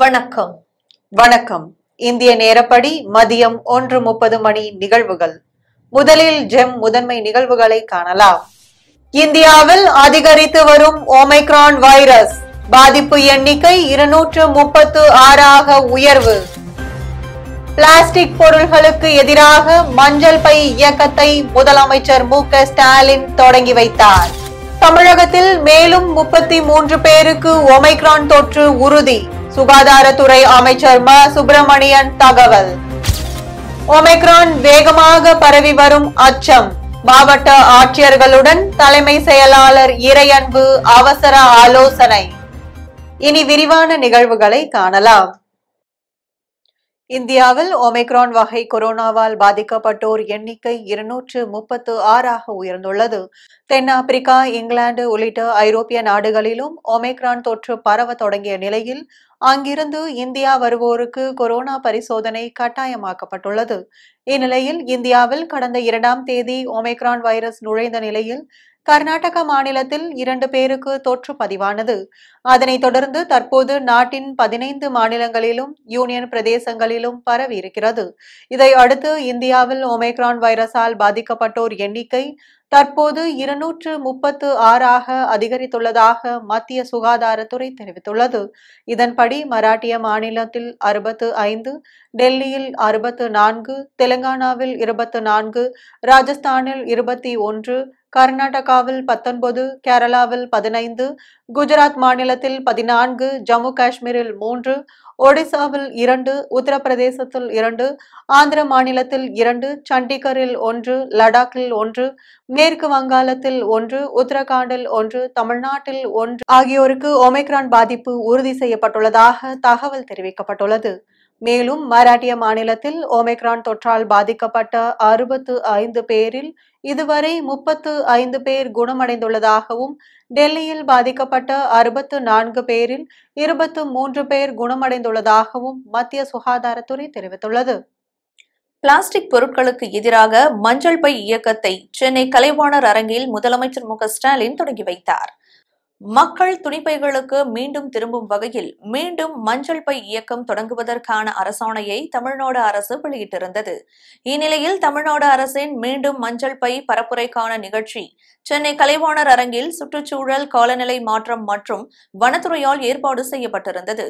வணக்கம் வணக்கம் இந்திய நேரப்படி மதியம் ஒன்று முப்பது மணி நிகழ்வுகள் முதலில் ஜெம் முதன்மை நிகழ்வுகளை காணலாம் இந்தியாவில் அதிகரித்து வரும் ஓமைக்ரான் வைரஸ் பாதிப்பு எண்ணிக்கை இருநூற்று முப்பத்து ஆறாக உயர்வு பிளாஸ்டிக் பொருள்களுக்கு எதிராக மஞ்சள் பை இயக்கத்தை முதலமைச்சர் மு ஸ்டாலின் தொடங்கி வைத்தார் தமிழகத்தில் மேலும் முப்பத்தி மூன்று பேருக்கு ஒமைக்ரான் தொற்று உறுதி சுகாதாரத்துறை அமைச்சர் ம சுப்பிரமணியன் தகவல் ஒமைக்ரான் வேகமாக பரவி வரும் அச்சம் மாவட்ட ஆட்சியர்களுடன் தலைமை செயலாளர் இறையன்பு அவசர ஆலோசனை இனி விரிவான நிகழ்வுகளை காணலாம் இந்தியாவில் ஒமைக்ரான் வகை கொரோனாவால் பாதிக்கப்பட்டோர் எண்ணிக்கை இருநூற்று முப்பத்து ஆறாக உயர்ந்துள்ளது தென்னாப்பிரிக்கா இங்கிலாந்து உள்ளிட்ட ஐரோப்பிய நாடுகளிலும் ஒமைக்ரான் தொற்று பரவ தொடங்கிய நிலையில் அங்கிருந்து இந்தியா வருவோருக்கு கொரோனா பரிசோதனை கட்டாயமாக்கப்பட்டுள்ளது இந்நிலையில் இந்தியாவில் கடந்த இரண்டாம் தேதி ஒமேக்ரான் வைரஸ் நுழைந்த நிலையில் கர்நாடக மாநிலத்தில் இரண்டு பேருக்கு தொற்று பதிவானது அதனைத் தொடர்ந்து தற்போது நாட்டின் பதினைந்து மாநிலங்களிலும் யூனியன் பிரதேசங்களிலும் பரவி இருக்கிறது இதை அடுத்து இந்தியாவில் ஒமேக்ரான் வைரஸால் பாதிக்கப்பட்டோர் எண்ணிக்கை தற்போது இருநூற்று முப்பத்து ஆறாக அதிகரித்துள்ளதாக மத்திய சுகாதாரத்துறை தெரிவித்துள்ளது இதன்படி மராட்டிய மாநிலத்தில் அறுபத்து ஐந்து டெல்லியில் அறுபத்து நான்கு தெலுங்கானாவில் இருபத்து நான்கு ராஜஸ்தானில் இருபத்தி ஒன்று கர்நாடகாவில் பத்தொன்பது கேரளாவில் பதினைந்து குஜராத் மாநிலத்தில் பதினான்கு ஜம்மு காஷ்மீரில் மூன்று ஒடிசாவில் இரண்டு உத்தரப்பிரதேசத்தில் இரண்டு ஆந்திர மாநிலத்தில் இரண்டு சண்டிகரில் ஒன்று லடாக்கில் ஒன்று மேற்கு வங்காளத்தில் ஒன்று உத்தரகாண்டில் ஒன்று தமிழ்நாட்டில் ஒன்று ஆகியோருக்கு ஒமைக்ரான் பாதிப்பு உறுதி செய்யப்பட்டுள்ளதாக தகவல் தெரிவிக்கப்பட்டுள்ளது மேலும் மராட்டிய மாநிலத்தில் ஓமைக்ரான் தொற்றால் பாதிக்கப்பட்ட அறுபத்து ஐந்து பேரில் இதுவரை முப்பத்து ஐந்து பேர் குணமடைந்துள்ளதாகவும் டெல்லியில் பாதிக்கப்பட்ட அறுபத்து நான்கு பேரில் இருபத்து மூன்று பேர் குணமடைந்துள்ளதாகவும் மத்திய சுகாதாரத்துறை தெரிவித்துள்ளது பிளாஸ்டிக் பொருட்களுக்கு எதிராக மஞ்சள் பை இயக்கத்தை சென்னை கலைவாணர் அரங்கில் முதலமைச்சர் மு ஸ்டாலின் தொடங்கி வைத்தார் மக்கள் துணிப்பைகளுக்கு மீண்டும் திரும்பும் வகையில் மீண்டும் மஞ்சள் பை இயக்கம் தொடங்குவதற்கான அரசாணையை தமிழ்நாடு அரசு வெளியிட்டிருந்தது இந்நிலையில் தமிழ்நாடு அரசின் மீண்டும் மஞ்சள் பை பரப்புரைக்கான நிகழ்ச்சி சென்னை கலைவாணர் அரங்கில் சுற்றுச்சூழல் காலநிலை மாற்றம் மற்றும் வனத்துறையால் ஏற்பாடு செய்யப்பட்டிருந்தது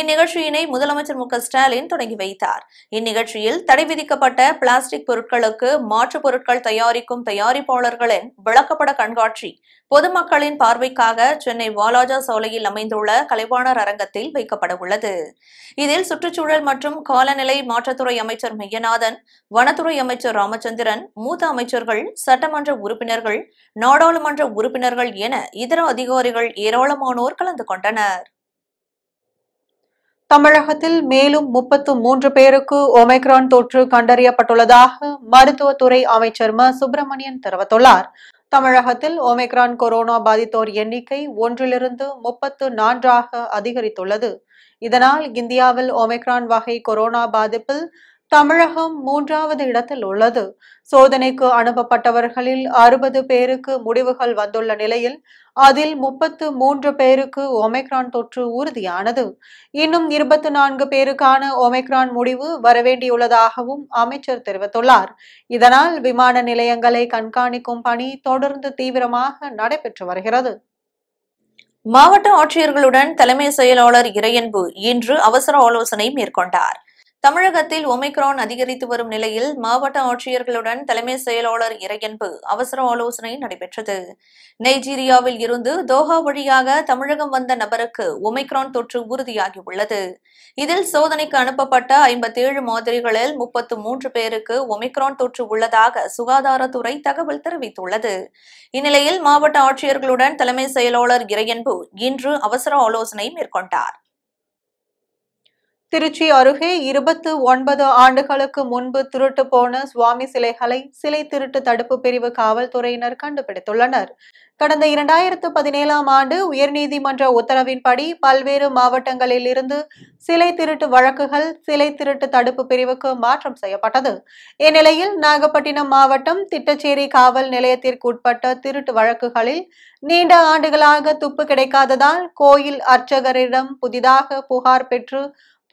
இந்நிகழ்ச்சியினை முதலமைச்சர் மு ஸ்டாலின் தொடங்கி வைத்தார் இந்நிகழ்ச்சியில் தடை விதிக்கப்பட்ட பிளாஸ்டிக் பொருட்களுக்கு மாற்றுப் பொருட்கள் தயாரிக்கும் தயாரிப்பாளர்களின் விளக்கப்பட கண்காட்சி பொதுமக்களின் பார்வைக்காக சென்னை வாலாஜா சாலையில் அமைந்துள்ள கலைவாணர் அரங்கத்தில் வைக்கப்பட உள்ளது இதில் சுற்றுச்சூழல் மற்றும் காலநிலை மாற்றத்துறை அமைச்சர் மெய்யநாதன் வனத்துறை அமைச்சர் ராமச்சந்திரன் மூத்த அமைச்சர்கள் சட்டமன்ற உறுப்பினர்கள் நாடாளுமன்ற உறுப்பினர்கள் என இதர அதிகாரிகள் ஏராளமானோர் கலந்து கொண்டனர் தமிழகத்தில் மேலும் முப்பத்து மூன்று பேருக்கு ஒமைக்ரான் தொற்று கண்டறியப்பட்டுள்ளதாக மருத்துவத்துறை அமைச்சர் ம சுப்பிரமணியன் தெரிவித்துள்ளார் தமிழகத்தில் ஒமைக்ரான் கொரோனா பாதித்தோர் எண்ணிக்கை ஒன்றிலிருந்து முப்பத்து நான்காக அதிகரித்துள்ளது இதனால் இந்தியாவில் ஒமைக்ரான் வகை கொரோனா பாதிப்பில் தமிழகம் மூன்றாவது இடத்தில் உள்ளது சோதனைக்கு அனுப்பப்பட்டவர்களில் அறுபது பேருக்கு முடிவுகள் வந்துள்ள நிலையில் அதில் முப்பத்து மூன்று பேருக்கு ஒமைக்ரான் தொற்று உறுதியானது இன்னும் இருபத்தி நான்கு பேருக்கான ஒமைக்ரான் முடிவு வரவேண்டியுள்ளதாகவும் அமைச்சர் தெரிவித்துள்ளார் இதனால் விமான நிலையங்களை கண்காணிக்கும் பணி தொடர்ந்து தீவிரமாக நடைபெற்று வருகிறது மாவட்ட ஆட்சியர்களுடன் தலைமை செயலாளர் இறையன்பு இன்று அவசர ஆலோசனை மேற்கொண்டார் தமிழகத்தில் ஒமைக்ரான் அதிகரித்து வரும் நிலையில் மாவட்ட ஆட்சியர்களுடன் தலைமை செயலாளர் இறையன்பு அவசர ஆலோசனை நடைபெற்றது நைஜீரியாவில் இருந்து தோஹா வழியாக தமிழகம் வந்த நபருக்கு ஒமைக்ரான் தொற்று உறுதியாகியுள்ளது இதில் சோதனைக்கு அனுப்பப்பட்ட ஐம்பத்தேழு மாதிரிகளில் முப்பத்து மூன்று பேருக்கு ஒமைக்ரான் தொற்று உள்ளதாக சுகாதாரத்துறை தகவல் தெரிவித்துள்ளது இந்நிலையில் மாவட்ட ஆட்சியர்களுடன் தலைமை செயலாளர் இறையன்பு இன்று அவசர ஆலோசனை மேற்கொண்டார் திருச்சி அருகே இருபத்து ஒன்பது ஆண்டுகளுக்கு முன்பு திருட்டு போன சுவாமி சிலைகளை சிலை திருட்டு தடுப்பு பிரிவு காவல்துறையினர் கண்டுபிடித்துள்ளனர் கடந்த இரண்டாயிரத்து பதினேழாம் ஆண்டு உயர்நீதிமன்ற உத்தரவின்படி பல்வேறு மாவட்டங்களில் இருந்து சிலை திருட்டு வழக்குகள் சிலை திருட்டு தடுப்பு பிரிவுக்கு மாற்றம் செய்யப்பட்டது இந்நிலையில் நாகப்பட்டினம் மாவட்டம் திட்டச்சேரி காவல் நிலையத்திற்கு உட்பட்ட திருட்டு வழக்குகளில் நீண்ட ஆண்டுகளாக துப்பு கிடைக்காததால் கோயில் அர்ச்சகரிடம் புதிதாக புகார் பெற்று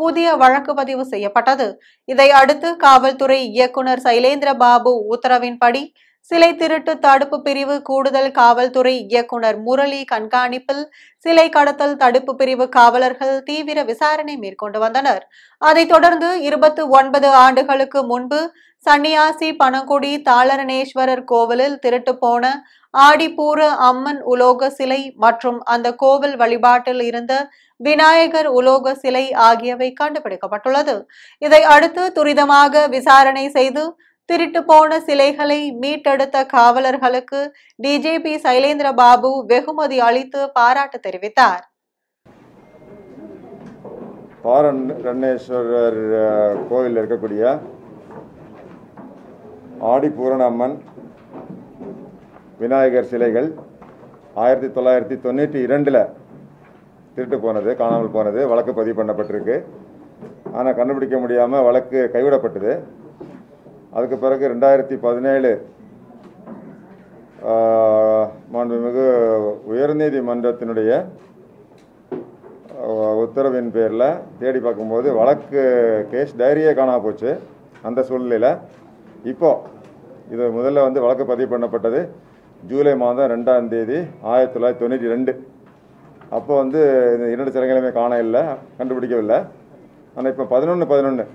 புதிய வழக்கு பதிவு செய்யப்பட்டது இதை அடுத்து காவல்துறை இயக்குனர் சைலேந்திர பாபு உத்தரவின்படி சிலை திருட்டு தடுப்பு பிரிவு கூடுதல் காவல்துறை இயக்குனர் முரளி கண்காணிப்பில் சிலை கடத்தல் தடுப்பு பிரிவு காவலர்கள் தீவிர விசாரணை மேற்கொண்டு வந்தனர் அதைத் தொடர்ந்து இருபத்தி ஒன்பது ஆண்டுகளுக்கு முன்பு சன்னியாசி பனகுடி தாளரணேஸ்வரர் கோவிலில் திருட்டு போன ஆடிப்பூர அம்மன் உலோக சிலை மற்றும் அந்த கோவில் வழிபாட்டில் இருந்த விநாயகர் உலோக சிலை ஆகியவை கண்டுபிடிக்கப்பட்டுள்ளது இதை அடுத்து துரிதமாக விசாரணை செய்து திருட்டு போன சிலைகளை மீட்டெடுத்த காவலர்களுக்கு டிஜிபி சைலேந்திர பாபு வெகுமதி அளித்து பாராட்டு தெரிவித்தார் ரன்னேஸ்வரர் கோவில் இருக்கக்கூடிய ஆடி பூரணம்மன் விநாயகர் சிலைகள் ஆயிரத்தி தொள்ளாயிரத்தி தொண்ணூற்றி இரண்டில் திருட்டு போனது காணாமல் போனது வழக்கு பதிவு பண்ணப்பட்டிருக்கு ஆனால் கண்டுபிடிக்க முடியாமல் வழக்கு கைவிடப்பட்டது அதுக்கு பிறகு ரெண்டாயிரத்தி பதினேழு மாண்புமிகு உயர்நீதிமன்றத்தினுடைய உத்தரவின் பேரில் தேடி பார்க்கும்போது வழக்கு கேஸ் டைரியே காணாமல் போச்சு அந்த சூழ்நிலையில் இப்போது இது முதல்ல வந்து வழக்கு பதிவு பண்ணப்பட்டது ஜூலை மாதம் ரெண்டாம் தேதி ஆயிரத்தி தொள்ளாயிரத்தி தொண்ணூற்றி ரெண்டு அப்போ வந்து இந்த இரண்டு சிலைகளுமே காண இல்லை கண்டுபிடிக்கவில்லை ஆனால் இப்போ பதினொன்று பதினொன்று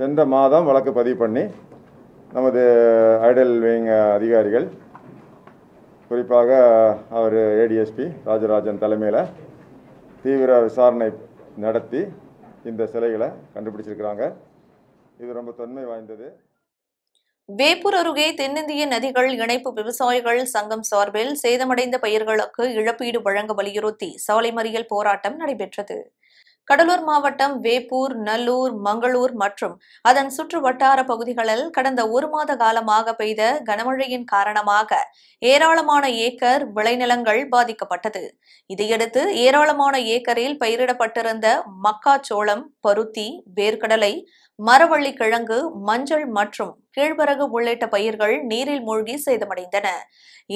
சென்ற மாதம் வழக்கு பதிவு பண்ணி நமது ஐடல் விங் அதிகாரிகள் குறிப்பாக அவர் ஏடிஎஸ்பி ராஜராஜன் தலைமையில் தீவிர விசாரணை நடத்தி இந்த சிலைகளை கண்டுபிடிச்சிருக்கிறாங்க இது ரொம்ப தொன்மை வாய்ந்தது வேப்பூர் அருகே தென்னிந்திய நதிகள் இணைப்பு விவசாயிகள் சங்கம் சார்பில் சேதமடைந்த பயிர்களுக்கு இழப்பீடு வழங்க வலியுறுத்தி சாலை மறியல் போராட்டம் நடைபெற்றது கடலூர் மாவட்டம் வேப்பூர் நல்லூர் மங்களூர் மற்றும் அதன் சுற்று வட்டார பகுதிகளில் கடந்த ஒரு மாத காலமாக பெய்த கனமழையின் காரணமாக ஏராளமான ஏக்கர் விளைநிலங்கள் பாதிக்கப்பட்டது இதையடுத்து ஏராளமான ஏக்கரில் பயிரிடப்பட்டிருந்த மக்காச்சோளம் பருத்தி வேர்க்கடலை மரவள்ளி கிழங்கு மஞ்சள் மற்றும் கீழ்வரகு உள்ளிட்ட பயிர்கள் நீரில் மூழ்கி சேதமடைந்தன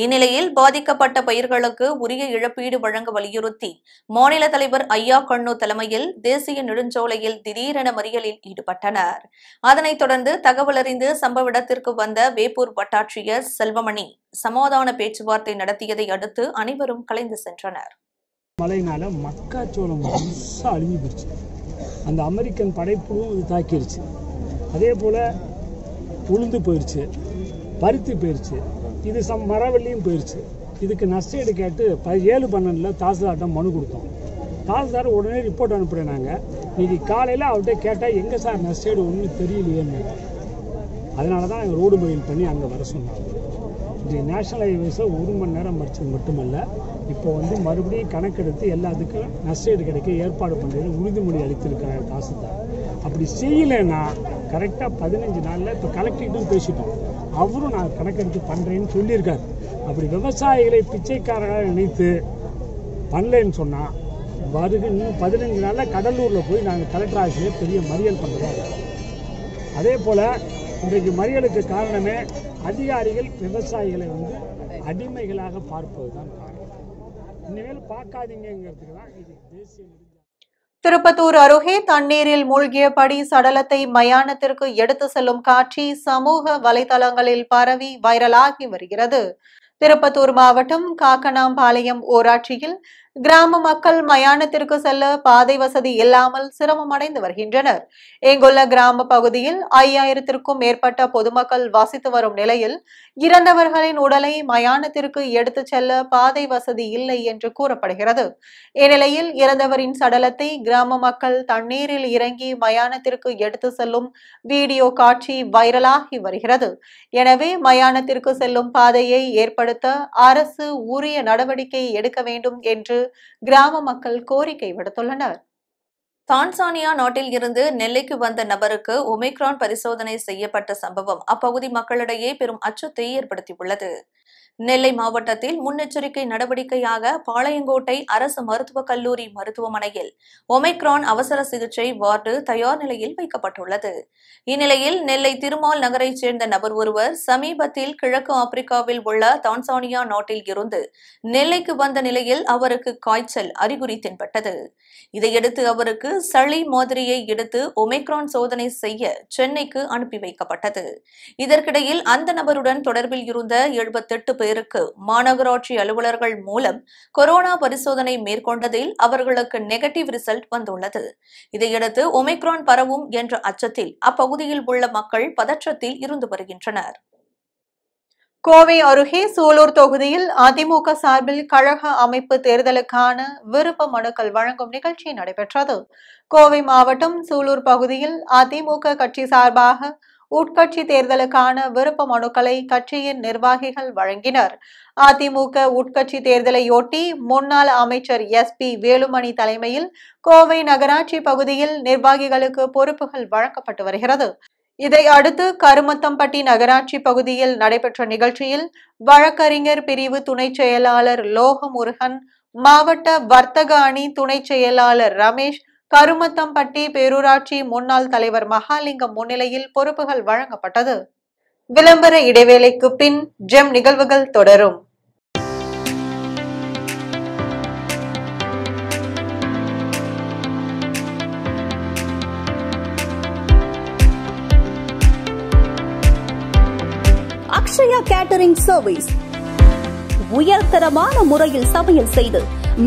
இந்நிலையில் பாதிக்கப்பட்ட பயிர்களுக்கு உரிய இழப்பீடு வழங்க வலியுறுத்தி மாநில தலைவர் ஐயா கண்ணு தலைமையில் தேசிய நெடுஞ்சோலையில் திடீரென மறியலில் ஈடுபட்டனர் அதனைத் தொடர்ந்து தகவல் அறிந்து சம்பவ இடத்திற்கு வந்த வேப்பூர் வட்டாட்சியர் செல்வமணி சமாதான பேச்சுவார்த்தை நடத்தியதை அடுத்து அனைவரும் கலைந்து சென்றனர் மழையினால மக்காச்சோளம் அழிஞ்சு போச்சு அந்த அமெரிக்கன் படைப்புகளும் அது தாக்கிடுச்சு அதே போல் உளுந்து போயிடுச்சு பருத்தி போயிடுச்சு இது சம் மரவள்ளியும் போயிடுச்சு இதுக்கு நஷ்டஈடு கேட்டு ப ஏழு பன்னெண்டில் தாசில்தார்ட்டம் மனு கொடுத்தோம் தாசில்தார் உடனே ரிப்போர்ட் அனுப்புகிறேன் நாங்கள் இன்றைக்கி காலையில் அவர்கிட்ட கேட்டால் எங்கே சார் நஷ்டஈடு ஒன்றும் தெரியலையேன்னு அதனால தான் நாங்கள் ரோடு மொழியில் பண்ணி அங்கே வர சொன்னாங்க இது நேஷனல் ஹைவேஸை ஒரு மணி நேரம் மறிச்சது மட்டுமல்ல இப்போ வந்து மறுபடியும் கணக்கெடுத்து எல்லாத்துக்கும் நஷ்டீடு கிடைக்க ஏற்பாடு பண்ணுறது உறுதிமொழி அளித்திருக்கிறார் தாசில்தார் அப்படி செய்யலைன்னா கரெக்டாக பதினஞ்சு நாளில் இப்போ கலெக்டர்கிட்டும் பேசிட்டோம் அவரும் நான் கணக்கெடுத்து பண்ணுறேன்னு சொல்லியிருக்காரு அப்படி விவசாயிகளை பிச்சைக்காரராக நினைத்து பண்ணலன்னு சொன்னால் வருக இன்னும் பதினஞ்சு நாளில் கடலூரில் போய் நாங்கள் கலெக்டர் ஆசிரியர் பெரிய மறியல் பண்ணுறோம் அதே போல் இன்றைக்கு மறியலுக்கு காரணமே அதிகாரிகள் விவசாயிகளை வந்து அடிமைகளாக பார்ப்பது தான் காரணம் இனிமேல் பார்க்காதீங்கிறதுக்கு தான் இது தேசிய திருப்பத்தூர் அருகே தண்ணீரில் மூழ்கியபடி சடலத்தை மயானத்திற்கு எடுத்து செல்லும் காட்சி சமூக வலைதளங்களில் பரவி வைரலாகி வருகிறது திருப்பத்தூர் மாவட்டம் காக்கனாம்பாளையம் ஊராட்சியில் கிராம மக்கள் மயானத்திற்கு செல்ல பாதை வசதி இல்லாமல் சிரமம் அடைந்து வருகின்றனர் இங்குள்ள கிராம பகுதியில் ஐயாயிரத்திற்கும் மேற்பட்ட பொதுமக்கள் வசித்து வரும் நிலையில் இறந்தவர்களின் உடலை மயானத்திற்கு எடுத்துச் செல்ல பாதை வசதி இல்லை என்று கூறப்படுகிறது இந்நிலையில் இறந்தவரின் சடலத்தை கிராம மக்கள் தண்ணீரில் இறங்கி மயானத்திற்கு எடுத்து செல்லும் வீடியோ காட்சி வைரலாகி வருகிறது எனவே மயானத்திற்கு செல்லும் பாதையை ஏற்படுத்த அரசு உரிய நடவடிக்கை எடுக்க வேண்டும் என்று கிராம மக்கள் கோரிக்கை விடுத்துள்ளனர் தான்சானியா நாட்டில் இருந்து நெல்லைக்கு வந்த நபருக்கு ஒமிக்ரான் பரிசோதனை செய்யப்பட்ட சம்பவம் அப்பகுதி மக்களிடையே பெரும் அச்சத்தை ஏற்படுத்தியுள்ளது நெல்லை மாவட்டத்தில் முன்னெச்சரிக்கை நடவடிக்கையாக பாளையங்கோட்டை அரசு மருத்துவக் கல்லூரி மருத்துவமனையில் ஒமைக்ரான் அவசர சிகிச்சை வார்டு தயார் நிலையில் வைக்கப்பட்டுள்ளது இந்நிலையில் நெல்லை திருமால் நகரைச் சேர்ந்த நபர் ஒருவர் சமீபத்தில் கிழக்கு ஆப்பிரிக்காவில் உள்ள தான்சானியா நாட்டில் இருந்து நெல்லைக்கு வந்த நிலையில் அவருக்கு காய்ச்சல் அறிகுறி தென்பட்டது இதையடுத்து அவருக்கு சளி மாதிரியை எடுத்து ஒமைக்ரான் சோதனை செய்ய சென்னைக்கு அனுப்பி வைக்கப்பட்டது இதற்கிடையில் அந்த நபருடன் தொடர்பில் இருந்த எழுபத்தெட்டு பேர் பேருக்கு மாநகராட்சி அலுவலர்கள் மூலம் கொரோனா பரிசோதனை மேற்கொண்டதில் அவர்களுக்கு நெகட்டிவ் ரிசல்ட் வந்துள்ளது இதையடுத்து ஒமிக்ரான் பரவும் என்ற அச்சத்தில் அப்பகுதியில் உள்ள மக்கள் பதற்றத்தில் இருந்து வருகின்றனர் கோவை அருகே சூலூர் தொகுதியில் அதிமுக சார்பில் கழக அமைப்பு தேர்தலுக்கான விருப்ப மனுக்கள் வழங்கும் நிகழ்ச்சி நடைபெற்றது கோவை மாவட்டம் சூலூர் பகுதியில் அதிமுக கட்சி சார்பாக உட்கட்சி தேர்தலுக்கான விருப்ப மனுக்களை கட்சியின் நிர்வாகிகள் வழங்கினர் அதிமுக உட்கட்சி தேர்தலையொட்டி முன்னாள் அமைச்சர் எஸ் பி வேலுமணி தலைமையில் கோவை நகராட்சி பகுதியில் நிர்வாகிகளுக்கு பொறுப்புகள் வழங்கப்பட்டு வருகிறது இதை அடுத்து கருமத்தம்பட்டி நகராட்சி பகுதியில் நடைபெற்ற நிகழ்ச்சியில் வழக்கறிஞர் பிரிவு துணை செயலாளர் லோகமுருகன் மாவட்ட வர்த்தக அணி துணை செயலாளர் ரமேஷ் கருமத்தம்பட்டி பேரூராட்சி முன்னாள் தலைவர் மகாலிங்கம் முன்னிலையில் பொறுப்புகள் வழங்கப்பட்டது விளம்பர இடைவேளைக்கு பின் ஜெம் நிகழ்வுகள் தொடரும் அக்ஷயா கேட்டரிங் சர்வீஸ் உயர்தரமான முறையில் சமையல் செய்து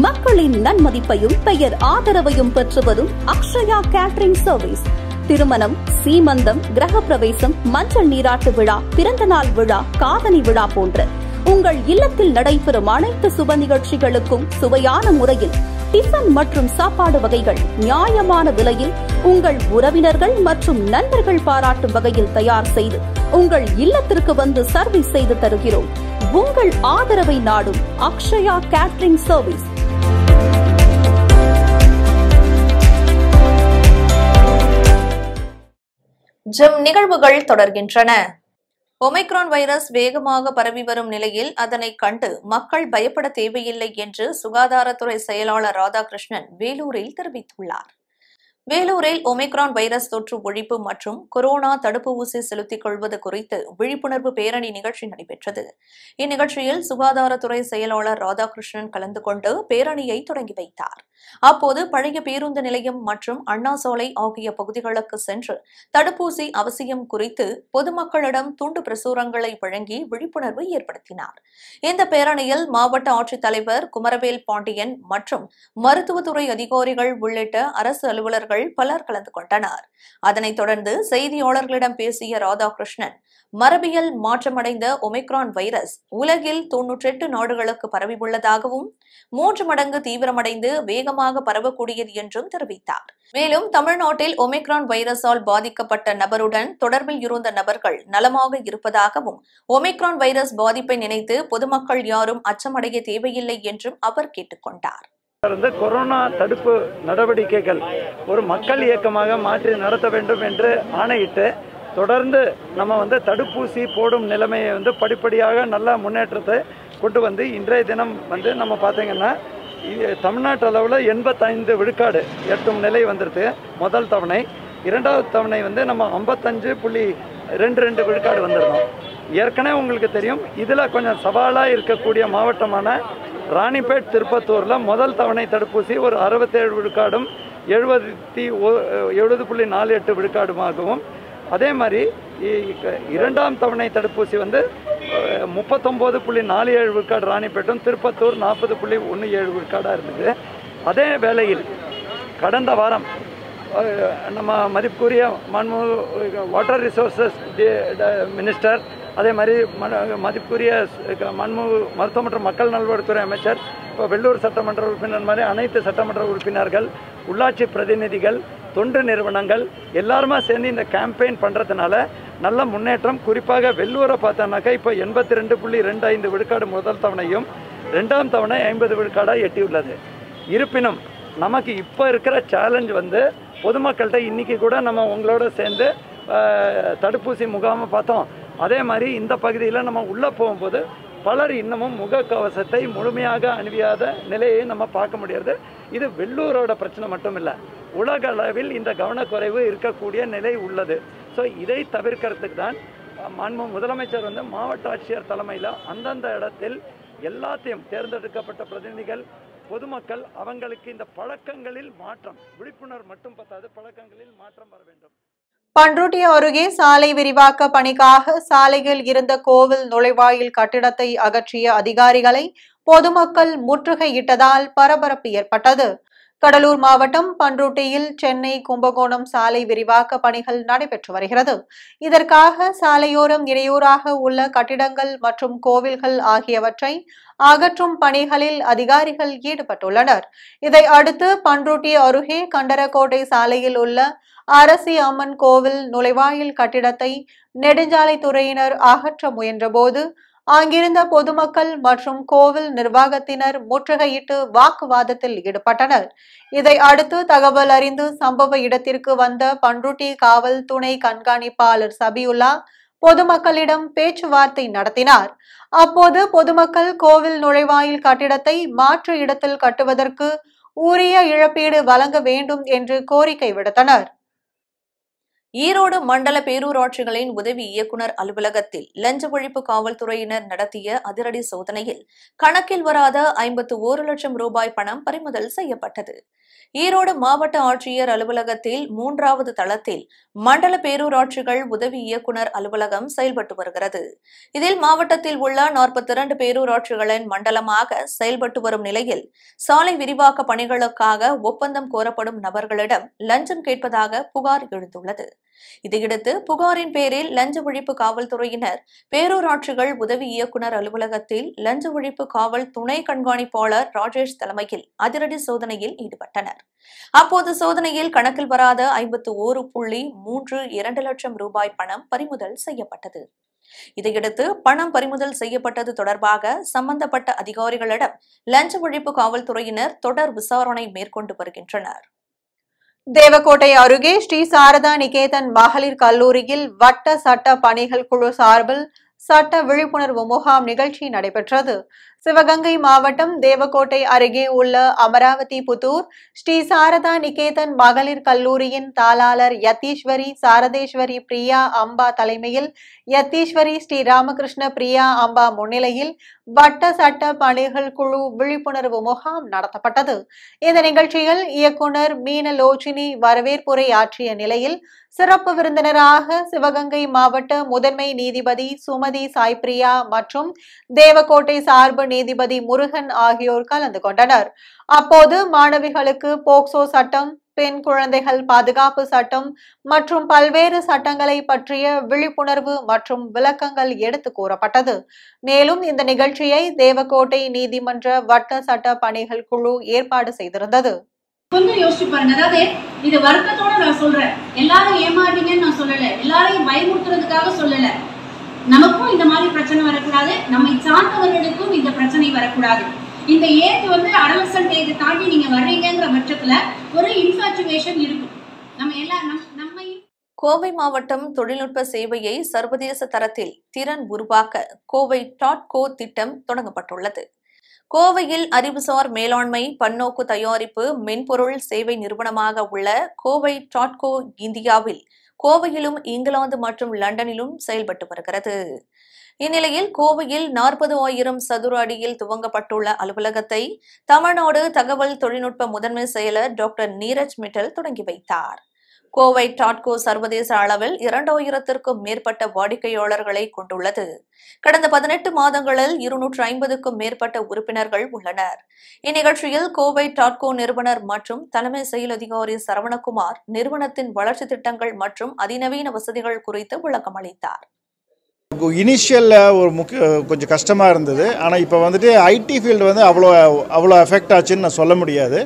மக்களின் நன்மதிப்பையும் பெயர் ஆதரவையும் பெற்று வரும் அக்ஷயா கேட்டரிங் சர்வீஸ் திருமணம் சீமந்தம் கிரகப்பிரவேசம் மஞ்சள் நீராட்டு விழா பிறந்தநாள் விழா காதணி விழா போன்ற உங்கள் இல்லத்தில் நடைபெறும் அனைத்து சுப நிகழ்ச்சிகளுக்கும் சுவையான முறையில் டிஃபன் மற்றும் சாப்பாடு வகைகள் நியாயமான விலையில் உங்கள் உறவினர்கள் மற்றும் நண்பர்கள் பாராட்டும் வகையில் தயார் செய்து உங்கள் இல்லத்திற்கு வந்து சர்வீஸ் செய்து தருகிறோம் உங்கள் ஆதரவை நாடும் அக்ஷயா கேட்டரிங் சர்வீஸ் ஜிம் நிகழ்வுகள் தொடர்கின்றன ஒமைக்ரான் வைரஸ் வேகமாக பரவி வரும் நிலையில் அதனை கண்டு மக்கள் பயப்பட தேவையில்லை என்று சுகாதாரத்துறை செயலாளர் ராதாகிருஷ்ணன் வேலூரில் தெரிவித்துள்ளார் வேலூரில் ஒமிக்ரான் வைரஸ் தொற்று ஒழிப்பு மற்றும் கொரோனா தடுப்பு ஊசி செலுத்திக் கொள்வது குறித்து விழிப்புணர்வு பேரணி நிகழ்ச்சி நடைபெற்றது இந்நிகழ்ச்சியில் சுகாதாரத்துறை செயலாளர் ராதாகிருஷ்ணன் கலந்து கொண்டு பேரணியை தொடங்கி வைத்தார் அப்போது பழைய பேருந்து நிலையம் மற்றும் அண்ணாசோலை ஆகிய பகுதிகளுக்கு சென்று தடுப்பூசி அவசியம் குறித்து பொதுமக்களிடம் துண்டு பிரசுரங்களை வழங்கி விழிப்புணர்வு ஏற்படுத்தினார் இந்த பேரணியில் மாவட்ட ஆட்சித்தலைவர் குமரவேல் பாண்டியன் மற்றும் மருத்துவத்துறை அதிகாரிகள் உள்ளிட்ட அரசு அலுவலர்கள் தலைவர்கள் பலர் கலந்து கொண்டனர் அதனைத் தொடர்ந்து செய்தியாளர்களிடம் பேசிய ராதாகிருஷ்ணன் மரபியல் மாற்றமடைந்த ஒமிக்ரான் வைரஸ் உலகில் தொன்னூற்றி எட்டு நாடுகளுக்கு பரவியுள்ளதாகவும் மூன்று மடங்கு தீவிரமடைந்து வேகமாக பரவக்கூடியது என்றும் தெரிவித்தார் மேலும் தமிழ்நாட்டில் ஒமிக்ரான் வைரஸால் பாதிக்கப்பட்ட நபருடன் தொடர்பில் இருந்த நபர்கள் நலமாக இருப்பதாகவும் ஒமிக்ரான் வைரஸ் பாதிப்பை நினைத்து பொதுமக்கள் யாரும் அச்சமடைய தேவையில்லை என்றும் அவர் கேட்டுக்கொண்டார் தொடர்ந்து கொரோனா தடுப்பு நடவடிக்கைகள் ஒரு மக்கள் இயக்கமாக மாற்றி நடத்த வேண்டும் என்று ஆணையிட்டு தொடர்ந்து நம்ம வந்து தடுப்பூசி போடும் நிலைமையை வந்து படிப்படியாக நல்ல முன்னேற்றத்தை கொண்டு வந்து இன்றைய தினம் வந்து நம்ம பார்த்தீங்கன்னா தமிழ்நாட்டு அளவில் எண்பத்தைந்து விழுக்காடு எட்டும் நிலை வந்துடுது முதல் தவணை இரண்டாவது தவணை வந்து நம்ம ஐம்பத்தஞ்சு புள்ளி ரெண்டு ரெண்டு விழுக்காடு வந்துருந்தோம் ஏற்கனவே உங்களுக்கு தெரியும் இதில் கொஞ்சம் சவாலாக இருக்கக்கூடிய மாவட்டமான ராணிப்பேட் திருப்பத்தூரில் முதல் தவணை தடுப்பூசி ஒரு அறுபத்தேழு விழுக்காடும் எழுபத்தி எழுபது புள்ளி நாலு எட்டு விழுக்காடுமாகவும் அதே மாதிரி இரண்டாம் தவணை தடுப்பூசி வந்து முப்பத்தொம்போது புள்ளி நாலு ஏழு விழுக்காடு ராணிப்பேட்டும் திருப்பத்தூர் நாற்பது புள்ளி ஒன்று ஏழு விழுக்காடாக இருந்தது அதே வேளையில் கடந்த வாரம் நம்ம மதிப்புக்குரிய மண்மு வாட்டர் ரிசோர்ஸஸ் மினிஸ்டர் அதே மாதிரி மதிப்புரிய மண்மு மருத்துவ மற்றும் மக்கள் நல்வாழ்வுத்துறை அமைச்சர் இப்போ வெள்ளூர் சட்டமன்ற உறுப்பினர் மாதிரி அனைத்து சட்டமன்ற உறுப்பினர்கள் உள்ளாட்சி பிரதிநிதிகள் தொண்டு நிறுவனங்கள் எல்லாருமா சேர்ந்து இந்த கேம்பெயின் பண்ணுறதுனால நல்ல முன்னேற்றம் குறிப்பாக வெள்ளூரை பார்த்தோம்னாக்கா இப்போ எண்பத்தி ரெண்டு புள்ளி ரெண்டு ஐந்து விழுக்காடு முதல் தவணையும் ரெண்டாம் தவணை ஐம்பது விழுக்காடாக எட்டியுள்ளது இருப்பினும் நமக்கு இப்போ இருக்கிற சேலஞ்ச் வந்து பொதுமக்கள்கிட்ட இன்றைக்கி கூட நம்ம உங்களோட சேர்ந்து தடுப்பூசி முகாமை பார்த்தோம் அதே மாதிரி இந்த பகுதியில் நம்ம உள்ளே போகும்போது பலர் இன்னமும் முகக்கவசத்தை முழுமையாக அணிவியாத நிலையை நம்ம பார்க்க முடியாது இது வெள்ளூரோட பிரச்சனை மட்டும் இல்லை உலக அளவில் இந்த கவனக்குறைவு இருக்கக்கூடிய நிலை உள்ளது ஸோ இதை தவிர்க்கிறதுக்கு தான் மாண்பு முதலமைச்சர் வந்து மாவட்ட ஆட்சியர் தலைமையில் அந்தந்த இடத்தில் எல்லாத்தையும் தேர்ந்தெடுக்கப்பட்ட பிரதிநிதிகள் பொதுமக்கள் அவங்களுக்கு இந்த பழக்கங்களில் மாற்றம் விழிப்புணர்வு மட்டும் பத்தாது பழக்கங்களில் மாற்றம் வர வேண்டும் பன்ருட்டி அருகே சாலை விரிவாக்க பணிக்காக சாலையில் இருந்த கோவில் நுழைவாயில் கட்டிடத்தை அகற்றிய அதிகாரிகளை பொதுமக்கள் முற்றுகையிட்டதால் பரபரப்பு ஏற்பட்டது கடலூர் மாவட்டம் பன்ருட்டியில் சென்னை கும்பகோணம் சாலை விரிவாக்க பணிகள் நடைபெற்று வருகிறது இதற்காக சாலையோரம் இடையூறாக உள்ள கட்டிடங்கள் மற்றும் கோவில்கள் ஆகியவற்றை அகற்றும் பணிகளில் அதிகாரிகள் ஈடுபட்டுள்ளனர் இதை அடுத்து பன்ருட்டி அருகே கண்டரக்கோட்டை சாலையில் உள்ள அரசி அம்மன் கோவில் நுழைவாயில் கட்டிடத்தை நெடுஞ்சாலை துறையினர் அகற்ற முயன்றபோது அங்கிருந்த பொதுமக்கள் மற்றும் கோவில் நிர்வாகத்தினர் முற்றுகையிட்டு வாக்குவாதத்தில் ஈடுபட்டனர் இதை அடுத்து தகவல் அறிந்து சம்பவ இடத்திற்கு வந்த பன்ருட்டி காவல் துணை கண்காணிப்பாளர் சபியுல்லா பொதுமக்களிடம் பேச்சுவார்த்தை நடத்தினார் அப்போது பொதுமக்கள் கோவில் நுழைவாயில் கட்டிடத்தை மாற்று இடத்தில் கட்டுவதற்கு உரிய இழப்பீடு வழங்க வேண்டும் என்று கோரிக்கை விடுத்தனர் ஈரோடு மண்டல பேரூராட்சிகளின் உதவி இயக்குநர் அலுவலகத்தில் லஞ்ச ஒழிப்பு காவல்துறையினர் நடத்திய அதிரடி சோதனையில் கணக்கில் வராத ஐம்பத்து ஒரு லட்சம் ரூபாய் பணம் பறிமுதல் செய்யப்பட்டது ஈரோடு மாவட்ட ஆட்சியர் அலுவலகத்தில் மூன்றாவது தளத்தில் மண்டல பேரூராட்சிகள் உதவி இயக்குநர் அலுவலகம் செயல்பட்டு வருகிறது இதில் மாவட்டத்தில் உள்ள நாற்பத்தி இரண்டு பேரூராட்சிகளின் மண்டலமாக செயல்பட்டு வரும் நிலையில் சாலை விரிவாக்க பணிகளுக்காக ஒப்பந்தம் கோரப்படும் நபர்களிடம் லஞ்சம் கேட்பதாக புகார் எழுந்துள்ளது இதையடுத்து புகாரின் பேரில் லஞ்ச ஒழிப்பு காவல்துறையினர் பேரூராட்சிகள் உதவி இயக்குநர் அலுவலகத்தில் லஞ்ச ஒழிப்பு காவல் துணை கண்காணிப்பாளர் ராஜேஷ் தலைமையில் அதிரடி சோதனையில் ஈடுபட்டனர் அப்போது சோதனையில் கணக்கில் வராத ஐம்பத்து ஓரு புள்ளி மூன்று இரண்டு லட்சம் ரூபாய் பணம் பறிமுதல் செய்யப்பட்டது இதையடுத்து பணம் பறிமுதல் செய்யப்பட்டது தொடர்பாக சம்பந்தப்பட்ட அதிகாரிகளிடம் லஞ்ச ஒழிப்பு காவல்துறையினர் தொடர் விசாரணை மேற்கொண்டு வருகின்றனர் தேவக்கோட்டை அருகே ஸ்ரீ சாரதா நிகேதன் மகளிர் கல்லூரியில் வட்ட சட்ட பணிகள் குழு சார்பில் சட்ட விழிப்புணர்வு முகாம் நிகழ்ச்சி நடைபெற்றது சிவகங்கை மாவட்டம் தேவக்கோட்டை அருகே உள்ள அமராவதி புத்தூர் ஸ்ரீ சாரதா நிகேதன் மகளிர் கல்லூரியின் தாளாளர் யத்தீஸ்வரி சாரதேஸ்வரி பிரியா அம்பா தலைமையில் யத்தீஸ்வரி ஸ்ரீ ராமகிருஷ்ண பிரியா அம்பா முன்னிலையில் வட்ட சட்ட பணிகள் குழு விழிப்புணர்வு முகாம் நடத்தப்பட்டது இந்த நிகழ்ச்சியில் இயக்குனர் மீன லோச்சினி வரவேற்புரை ஆற்றிய நிலையில் சிறப்பு விருந்தினராக சிவகங்கை மாவட்ட முதன்மை நீதிபதி சுமதி சாய்பிரியா மற்றும் தேவக்கோட்டை சார்பு நீதிபதி முருகன் ஆகியோர் கலந்து கொண்டனர் அப்போது மாணவிகளுக்கு போக்சோ சட்டம் பெண் குழந்தைகள் பாதுகாப்பு சட்டம் மற்றும் பல்வேறு சட்டங்களை பற்றிய விழிப்புணர்வு மற்றும் விளக்கங்கள் எடுத்து கூறப்பட்டது மேலும் இந்த நிகழ்ச்சியை தேவக்கோட்டை நீதிமன்ற வட்ட சட்ட பணிகள் குழு ஏற்பாடு செய்திருந்தது கொஞ்சம் யோசிச்சு பாருங்க அதாவது இது வருத்தத்தோட நான் சொல்றேன் எல்லாரும் ஏமாறீங்கன்னு நான் சொல்லல எல்லாரையும் பயமுறுத்துறதுக்காக சொல்லல நமக்கும் இந்த மாதிரி பிரச்சனை வரக்கூடாது நம்மை சார்ந்தவர்களுக்கும் இந்த பிரச்சனை வரக்கூடாது இந்த ஏஜ் வந்து அடலசன்ட் ஏஜ் தாண்டி நீங்க வர்றீங்கிற பட்சத்துல ஒரு இன்ஃபாச்சுவேஷன் இருக்கும் நம்ம எல்லாம் நம் நம்ம கோவை மாவட்டம் தொழில்நுட்ப சேவையை சர்வதேச தரத்தில் திறன் உருவாக்க கோவை டாட் கோ திட்டம் தொடங்கப்பட்டுள்ளது கோவையில் அறிவுசார் மேலாண்மை பன்னோக்கு தயாரிப்பு மென்பொருள் சேவை நிறுவனமாக உள்ள கோவை டாட் கோ இந்தியாவில் கோவையிலும் இங்கிலாந்து மற்றும் லண்டனிலும் செயல்பட்டு வருகிறது இந்நிலையில் கோவையில் நாற்பது ஆயிரம் சதுர அடியில் துவங்கப்பட்டுள்ள அலுவலகத்தை தமிழ்நாடு தகவல் தொழில்நுட்ப முதன்மை செயலர் டாக்டர் நீரஜ் மிட்டல் தொடங்கி வைத்தார் கோவை டாட்கோ சர்வதேச அளவில் இரண்டாயிரத்திற்கும் மேற்பட்ட வாடிக்கையாளர்களை கொண்டுள்ளது கடந்த பதினெட்டு மாதங்களில் இருநூற்று ஐம்பதுக்கும் மேற்பட்ட உறுப்பினர்கள் உள்ளனர் இந்நிகழ்ச்சியில் கோவை டாட்கோ நிறுவனர் மற்றும் தலைமை செயல் அதிகாரி சரவணகுமார் நிறுவனத்தின் வளர்ச்சி திட்டங்கள் மற்றும் அதிநவீன வசதிகள் குறித்து விளக்கம் அளித்தார் இனிஷியலில் ஒரு முக்கிய கொஞ்சம் கஷ்டமாக இருந்தது ஆனால் இப்போ வந்துட்டு ஐடி ஃபீல்டு வந்து அவ்வளோ அவ்வளோ எஃபெக்ட் ஆச்சுன்னு நான் சொல்ல முடியாது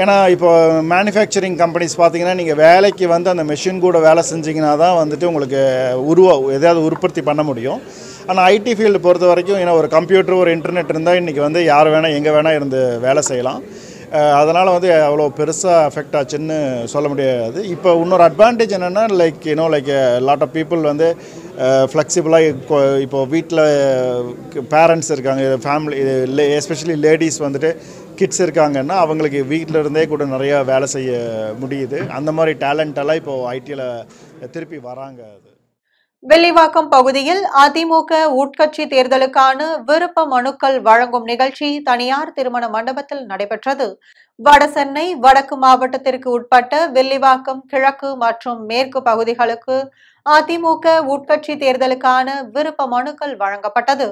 ஏன்னா இப்போ மேனுஃபேக்சரிங் கம்பெனிஸ் பார்த்தீங்கன்னா நீங்கள் வேலைக்கு வந்து அந்த மெஷின் கூட வேலை செஞ்சிங்கன்னா தான் வந்துட்டு உங்களுக்கு உருவா எதாவது உற்பத்தி பண்ண முடியும் ஆனால் ஐடி ஃபீல்டு பொறுத்த வரைக்கும் ஏன்னா ஒரு கம்ப்யூட்டர் ஒரு இன்டர்நெட் இருந்தால் இன்றைக்கி வந்து யார் வேணால் எங்கே வேணால் இருந்து வேலை செய்யலாம் அதனால் வந்து அவ்வளோ பெருசாக அஃபெக்ட் ஆச்சுன்னு சொல்ல முடியாது இப்போ இன்னொரு அட்வான்டேஜ் என்னென்னா like you know like lot of people வந்து ஃப்ளெக்சிபிளாக இப்போது வீட்டில் பேரண்ட்ஸ் இருக்காங்க ஃபேமிலி எஸ்பெஷலி லேடிஸ் வந்துட்டு கிட்ஸ் இருக்காங்கன்னா அவங்களுக்கு வீட்டில் இருந்தே கூட நிறையா வேலை செய்ய முடியுது அந்த மாதிரி டேலண்டெல்லாம் இப்போ ஐடியில் திருப்பி வராங்க அது வெள்ளிவாக்கம் பகுதியில் அதிமுக உட்கட்சி தேர்தலுக்கான விருப்ப மனுக்கள் வழங்கும் நிகழ்ச்சி தனியார் திருமண மண்டபத்தில் நடைபெற்றது வடசென்னை வடக்கு மாவட்டத்திற்கு உட்பட்ட வெள்ளிவாக்கம் கிழக்கு மற்றும் மேற்கு பகுதிகளுக்கு அதிமுக உட்கட்சி தேர்தலுக்கான விருப்ப மனுக்கள் வழங்கப்பட்டது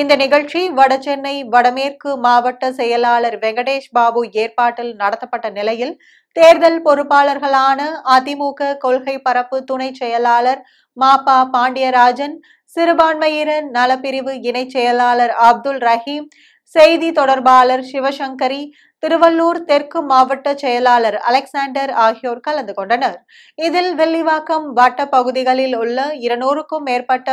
இந்த நிகழ்ச்சி வடசென்னை வடமேற்கு மாவட்ட செயலாளர் வெங்கடேஷ் பாபு ஏற்பாட்டில் நடத்தப்பட்ட நிலையில் தேர்தல் பொறுப்பாளர்களான அதிமுக கொள்கை பரப்பு துணை செயலாளர் மாபா பாண்டியராஜன் சிறுபான்மையினர் நலப்பிரிவு இணை செயலாளர் அப்துல் ரஹீம் செய்தி தொடர்பாளர் சிவசங்கரி திருவள்ளூர் தெற்கு மாவட்ட செயலாளர் அலெக்சாண்டர் ஆகியோர் கலந்து கொண்டனர் இதில் வெள்ளிவாக்கம் வட்ட பகுதிகளில் உள்ள இருநூறுக்கும் மேற்பட்ட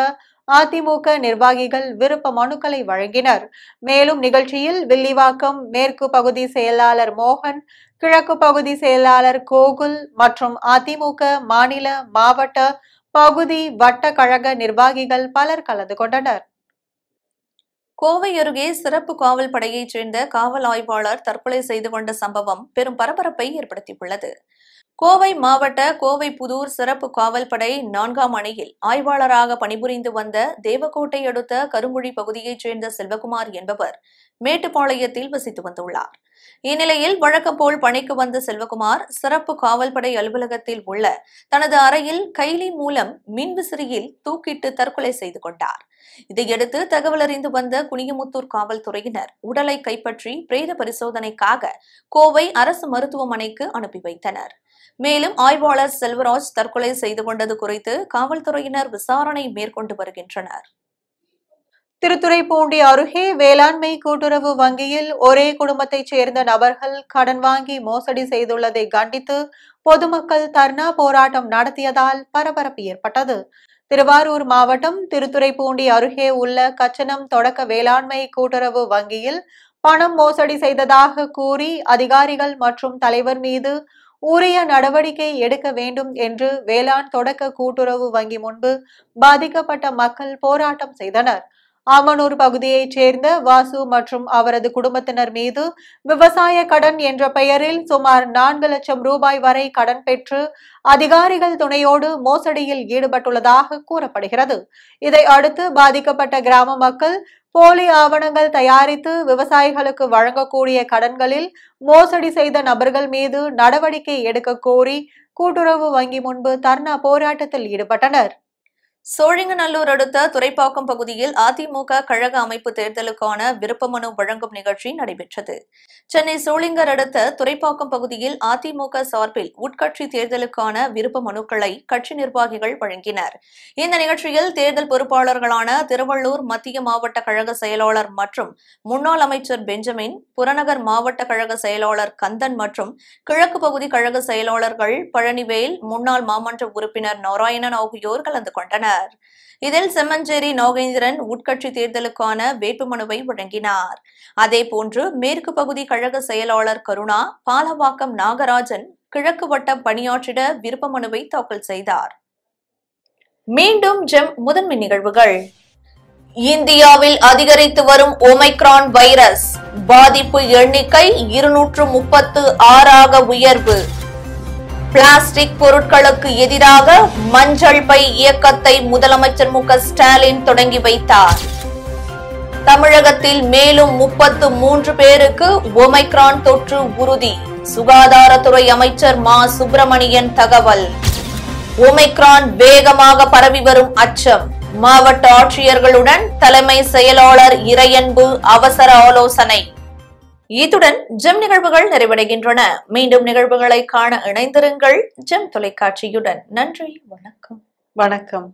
அதிமுக நிர்வாகிகள் விருப்ப மனுக்களை வழங்கினர் மேலும் நிகழ்ச்சியில் வில்லிவாக்கம் மேற்கு பகுதி செயலாளர் மோகன் கிழக்கு பகுதி செயலாளர் கோகுல் மற்றும் அதிமுக மாநில மாவட்ட பகுதி வட்ட கழக நிர்வாகிகள் பலர் கலந்து கொண்டனர் கோவை அருகே சிறப்பு காவல் படையைச் சேர்ந்த காவல் ஆய்வாளர் தற்கொலை செய்து கொண்ட சம்பவம் பெரும் பரபரப்பை ஏற்படுத்தியுள்ளது கோவை மாவட்ட கோவை புதூர் சிறப்பு காவல் படை நான்காம் அணியில் ஆய்வாளராக பணிபுரிந்து வந்த தேவக்கோட்டை அடுத்த கருங்குழி பகுதியைச் சேர்ந்த செல்வகுமார் என்பவர் மேட்டுப்பாளையத்தில் வசித்து வந்துள்ளார் இந்நிலையில் வழக்கம் போல் பணிக்கு வந்த செல்வகுமார் சிறப்பு காவல்படை அலுவலகத்தில் உள்ள தனது அறையில் கைலி மூலம் விசிறியில் தூக்கிட்டு தற்கொலை செய்து கொண்டார் இதையடுத்து தகவல் அறிந்து வந்த குனியமுத்தூர் காவல்துறையினர் உடலை கைப்பற்றி பிரேத பரிசோதனைக்காக கோவை அரசு மருத்துவமனைக்கு அனுப்பி வைத்தனர் மேலும் ஆய்வாளர் செல்வராஜ் தற்கொலை செய்து கொண்டது குறித்து காவல்துறையினர் விசாரணை மேற்கொண்டு வருகின்றனர் திருத்துறைப்பூண்டி அருகே வேளாண்மை கூட்டுறவு வங்கியில் ஒரே குடும்பத்தைச் சேர்ந்த நபர்கள் கடன் வாங்கி மோசடி செய்துள்ளதை கண்டித்து பொதுமக்கள் தர்ணா போராட்டம் நடத்தியதால் பரபரப்பு ஏற்பட்டது திருவாரூர் மாவட்டம் திருத்துறைப்பூண்டி அருகே உள்ள கச்சனம் தொடக்க வேளாண்மை கூட்டுறவு வங்கியில் பணம் மோசடி செய்ததாக கூறி அதிகாரிகள் மற்றும் தலைவர் மீது உரிய நடவடிக்கை எடுக்க வேண்டும் என்று வேளாண் தொடக்க கூட்டுறவு வங்கி முன்பு பாதிக்கப்பட்ட மக்கள் போராட்டம் செய்தனர் ஆமனூர் பகுதியைச் சேர்ந்த வாசு மற்றும் அவரது குடும்பத்தினர் மீது விவசாய கடன் என்ற பெயரில் சுமார் நான்கு லட்சம் ரூபாய் வரை கடன் பெற்று அதிகாரிகள் துணையோடு மோசடியில் ஈடுபட்டுள்ளதாக கூறப்படுகிறது இதை அடுத்து பாதிக்கப்பட்ட கிராம மக்கள் போலி ஆவணங்கள் தயாரித்து விவசாயிகளுக்கு வழங்கக்கூடிய கடன்களில் மோசடி செய்த நபர்கள் மீது நடவடிக்கை எடுக்க கோரி கூட்டுறவு வங்கி முன்பு தர்ணா போராட்டத்தில் ஈடுபட்டனர் சோழிங்கநல்லூர் அடுத்த துறைப்பாக்கம் பகுதியில் அதிமுக கழக அமைப்பு தேர்தலுக்கான விருப்பமனு வழங்கும் நிகழ்ச்சி நடைபெற்றது சென்னை சோழிங்கர் அடுத்த துறைப்பாக்கம் பகுதியில் அதிமுக சார்பில் உட்கட்சி தேர்தலுக்கான விருப்ப மனுக்களை கட்சி நிர்வாகிகள் வழங்கினர் இந்த நிகழ்ச்சியில் தேர்தல் பொறுப்பாளர்களான திருவள்ளூர் மத்திய மாவட்ட கழக செயலாளர் மற்றும் முன்னாள் அமைச்சர் பெஞ்சமின் புறநகர் மாவட்ட கழக செயலாளர் கந்தன் மற்றும் கிழக்கு பகுதி கழக செயலாளர்கள் பழனிவேல் முன்னாள் மாமன்ற உறுப்பினர் நாராயணன் ஆகியோர் கலந்து கொண்டனர் வைத்தார் இதில் செம்மஞ்சேரி நாகேந்திரன் உட்கட்சி தேர்தலுக்கான வேட்புமனுவை வழங்கினார் அதேபோன்று மேற்கு பகுதி கழக செயலாளர் கருணா பாலவாக்கம் நாகராஜன் கிழக்கு வட்டம் பணியாற்றிட விருப்ப மனுவை தாக்கல் செய்தார் மீண்டும் ஜெம் முதன்மை நிகழ்வுகள் இந்தியாவில் அதிகரித்து வரும் ஒமைக்ரான் வைரஸ் பாதிப்பு எண்ணிக்கை இருநூற்று முப்பத்து ஆறாக உயர்வு பிளாஸ்டிக் பொருட்களுக்கு எதிராக மஞ்சள் பை இயக்கத்தை முதலமைச்சர் மு ஸ்டாலின் தொடங்கி வைத்தார் தமிழகத்தில் மேலும் முப்பத்து மூன்று பேருக்கு ஒமைக்ரான் தொற்று உறுதி சுகாதாரத்துறை அமைச்சர் மா சுப்பிரமணியன் தகவல் ஒமைக்ரான் வேகமாக பரவி வரும் அச்சம் மாவட்ட ஆட்சியர்களுடன் தலைமை செயலாளர் இறையன்பு அவசர ஆலோசனை இத்துடன் ஜெம் நிகழ்வுகள் நிறைவடைகின்றன மீண்டும் நிகழ்வுகளை காண இணைந்திருங்கள் ஜெம் தொலைக்காட்சியுடன் நன்றி வணக்கம் வணக்கம்